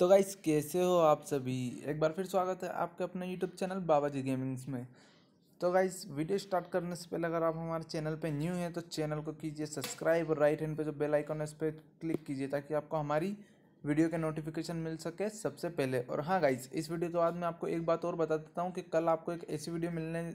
तो गाइस कैसे हो आप सभी एक बार फिर स्वागत है आपके अपने YouTube channel Baba ji gamings में तो गाइस वीडियो स्टार्ट करने से पहले अगर आप हमारे चैनल पे न्यू हैं तो चैनल को कीजिए सब्सक्राइब और राइट हैंड पे जो बेल आइकन है उस पर क्लिक कीजिए ताकि आपको हमारी वीडियो के नोटिफिकेशन मिल सके सबसे पहले और हाँ गाइज़ इस वीडियो के बाद मैं आपको एक बात और बता देता हूँ कि कल आपको एक ऐसी वीडियो मिलने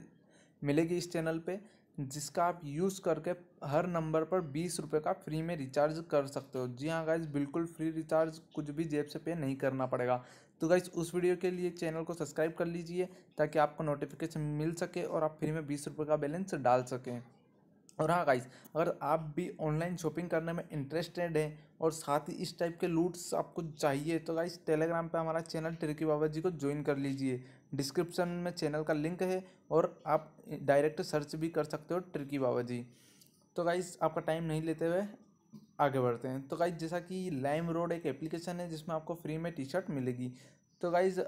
मिलेगी इस चैनल पर जिसका आप यूज़ करके हर नंबर पर बीस रुपये का फ्री में रिचार्ज कर सकते हो जी हाँ गाइज बिल्कुल फ्री रिचार्ज कुछ भी जेब से पे नहीं करना पड़ेगा तो गाइज उस वीडियो के लिए चैनल को सब्सक्राइब कर लीजिए ताकि आपको नोटिफिकेशन मिल सके और आप फ्री में बीस रुपये का बैलेंस डाल सकें और हाँ गाइस अगर आप भी ऑनलाइन शॉपिंग करने में इंटरेस्टेड हैं और साथ ही इस टाइप के लूट्स आपको चाहिए तो गाइस टेलीग्राम पे हमारा चैनल ट्रिकी बाबा जी को ज्वाइन कर लीजिए डिस्क्रिप्शन में चैनल का लिंक है और आप डायरेक्ट सर्च भी कर सकते हो ट्रिकी बाबा जी तो गाइस आपका टाइम नहीं लेते हुए आगे बढ़ते हैं तो गाइज़ जैसा कि लाइम रोड एक एप्लीकेशन है जिसमें आपको फ्री में टी शर्ट मिलेगी तो गाइज़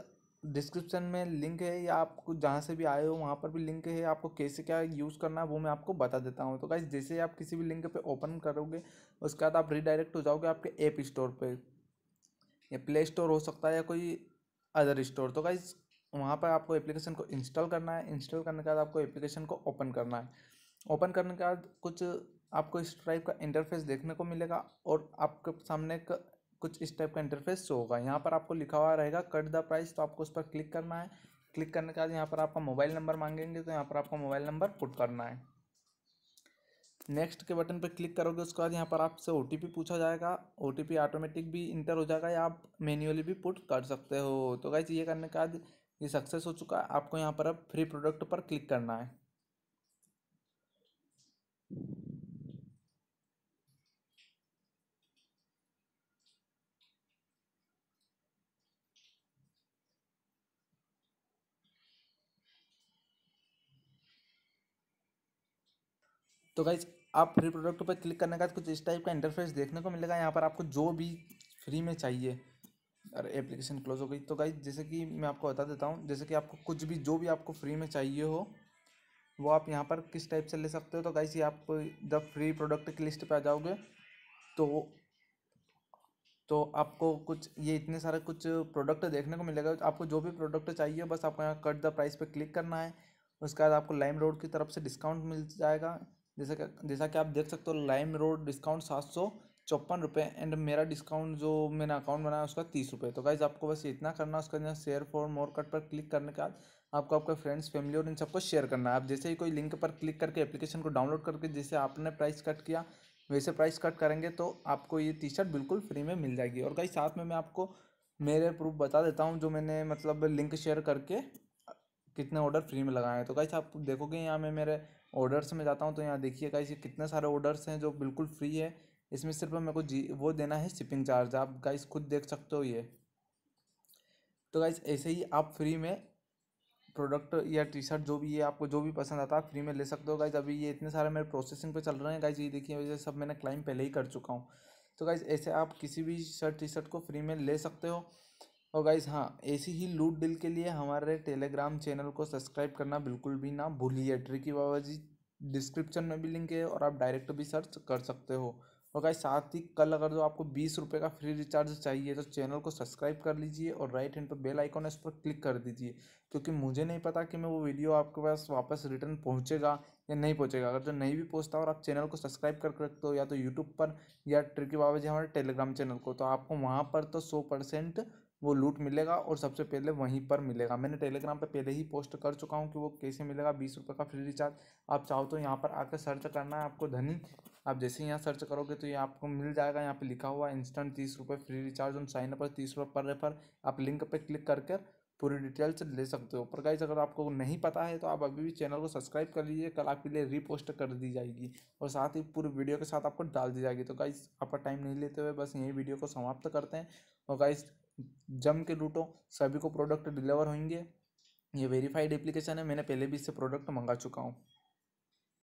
डिस्क्रिप्शन में लिंक है या आप जहाँ से भी आए हो वहाँ पर भी लिंक है आपको कैसे क्या यूज़ करना है वो मैं आपको बता देता हूँ तो गाइज जैसे आप किसी भी लिंक पे ओपन करोगे उसके बाद आप रिडायरेक्ट हो जाओगे आपके ऐप स्टोर पे या प्ले स्टोर हो सकता है या कोई अदर स्टोर तो गाइज वहाँ पर आपको एप्लीकेशन को इंस्टॉल करना है इंस्टॉल करने के बाद आपको एप्लीकेशन को ओपन करना है ओपन करने के बाद कुछ आपको इस टाइप का इंटरफेस देखने को मिलेगा और आपके सामने एक कुछ इस टाइप का इंटरफेस शो होगा यहाँ पर आपको लिखा हुआ रहेगा कट द प्राइस तो आपको उस पर क्लिक करना है क्लिक करने के बाद यहाँ पर आपका मोबाइल नंबर मांगेंगे तो यहाँ पर आपका मोबाइल नंबर पुट करना है नेक्स्ट के बटन पर क्लिक करोगे उसके बाद यहाँ पर आपसे ओ पूछा जाएगा ओ ऑटोमेटिक भी इंटर हो जाएगा या आप मैन्युअली भी पुट कर सकते हो तो गाइज ये करने के बाद ये सक्सेस हो चुका है आपको यहाँ पर अब फ्री प्रोडक्ट पर क्लिक करना है तो गाइज आप फ्री प्रोडक्ट पर क्लिक करने का कुछ इस टाइप का इंटरफेस देखने को मिलेगा यहाँ पर आपको जो भी फ्री में चाहिए अरे एप्लीकेशन क्लोज हो गई तो गाइज जैसे कि मैं आपको बता देता हूँ जैसे कि आपको कुछ भी जो भी आपको फ्री में चाहिए हो वो आप यहाँ पर किस टाइप से ले सकते हो तो गाइज ये आप जब फ्री प्रोडक्ट की लिस्ट पर आ जाओगे तो तो आपको कुछ ये इतने सारे कुछ प्रोडक्ट देखने को मिलेगा आपको जो भी प्रोडक्ट चाहिए बस आपको यहाँ कट द प्राइस पे क्लिक करना है उसके बाद आपको लाइम रोड की तरफ से डिस्काउंट मिल जाएगा जैसा जैसा कि आप देख सकते हो लाइम रोड डिस्काउंट सात सौ चौपन रुपये एंड मेरा डिस्काउंट जो मैंने अकाउंट बनाया उसका तीस रुपये तो गाइज आपको बस इतना करना उसके अंदर शेयर फॉर मोर कट पर क्लिक करने के बाद आपको आपके फ्रेंड्स फैमिली और इन सबको शेयर करना है आप जैसे ही कोई लिंक पर क्लिक करके एप्लीकेशन को डाउनलोड करके जैसे आपने प्राइस कट किया वैसे प्राइस कट करेंगे तो आपको ये टी शर्ट बिल्कुल फ्री में मिल जाएगी और गाइज साथ में मैं आपको मेरे प्रूफ बता देता हूँ जो मैंने मतलब लिंक शेयर करके कितने ऑर्डर फ्री में लगाए हैं तो गाइस आप देखोगे यहाँ में मेरे ऑर्डर्स में जाता हूँ तो यहाँ देखिए गाइज ये कितने सारे ऑर्डर्स हैं जो बिल्कुल फ्री है इसमें सिर्फ मेरे को जी वो देना है शिपिंग चार्ज आप गाइज खुद देख सकते हो ये तो गाइज ऐसे ही आप फ्री में प्रोडक्ट या टी शर्ट जो भी है आपको जो भी पसंद आता है फ्री में ले सकते हो गाइज अभी ये इतने सारे मेरे प्रोसेसिंग पे चल रहे हैं गाइज ये देखिए ये सब मैंने क्लाइम पहले ही कर चुका हूँ तो गाइज ऐसे आप किसी भी शर्ट टी शर्ट को फ्री में ले सकते हो और तो गाइज हाँ ऐसी ही लूट डील के लिए हमारे टेलीग्राम चैनल को सब्सक्राइब करना बिल्कुल भी ना भूलिए ट्रिकी बाबा जी डिस्क्रिप्शन में भी लिंक है और आप डायरेक्ट भी सर्च कर सकते हो और गाइज साथ ही कल अगर जो आपको बीस रुपये का फ्री रिचार्ज चाहिए तो चैनल को सब्सक्राइब कर लीजिए और राइट हैंड पर बेल आइकॉन है उस पर क्लिक कर दीजिए क्योंकि मुझे नहीं पता कि मैं वो वीडियो आपके पास वापस रिटर्न पहुँचेगा या नहीं पहुँचेगा अगर जो नहीं भी पहुँचता और आप चैनल को सब्सक्राइब करके रखते हो या तो यूट्यूब पर या ट्रिकी बाबा जी हमारे टेलीग्राम चैनल को तो आपको वहाँ पर तो सौ परसेंट वो लूट मिलेगा और सबसे पहले वहीं पर मिलेगा मैंने टेलीग्राम पे पहले ही पोस्ट कर चुका हूँ कि वो कैसे मिलेगा बीस रुपये का फ्री रिचार्ज आप चाहो तो यहाँ पर आकर सर्च करना है आपको धनी आप जैसे ही यहाँ सर्च करोगे तो ये आपको मिल जाएगा यहाँ पे लिखा हुआ इंस्टेंट तीस रुपये फ्री रिचार्ज उन साइन अपर तीस रुपये पर रेफर आप लिंक पर क्लिक करके पूरी डिटेल्स ले सकते हो पर गाइज अगर आपको नहीं पता है तो आप अभी भी चैनल को सब्सक्राइब कर लीजिए कल आपके लिए रीपोस्ट कर दी जाएगी और साथ ही पूरी वीडियो के साथ आपको डाल दी जाएगी तो गाइज आपका टाइम नहीं लेते हुए बस यही वीडियो को समाप्त करते हैं और गाइज जम के लूटो सभी को प्रोडक्ट डिलीवर होंगे ये वेरीफाइड एप्लीकेशन है मैंने पहले भी इससे प्रोडक्ट मंगा चुका हूँ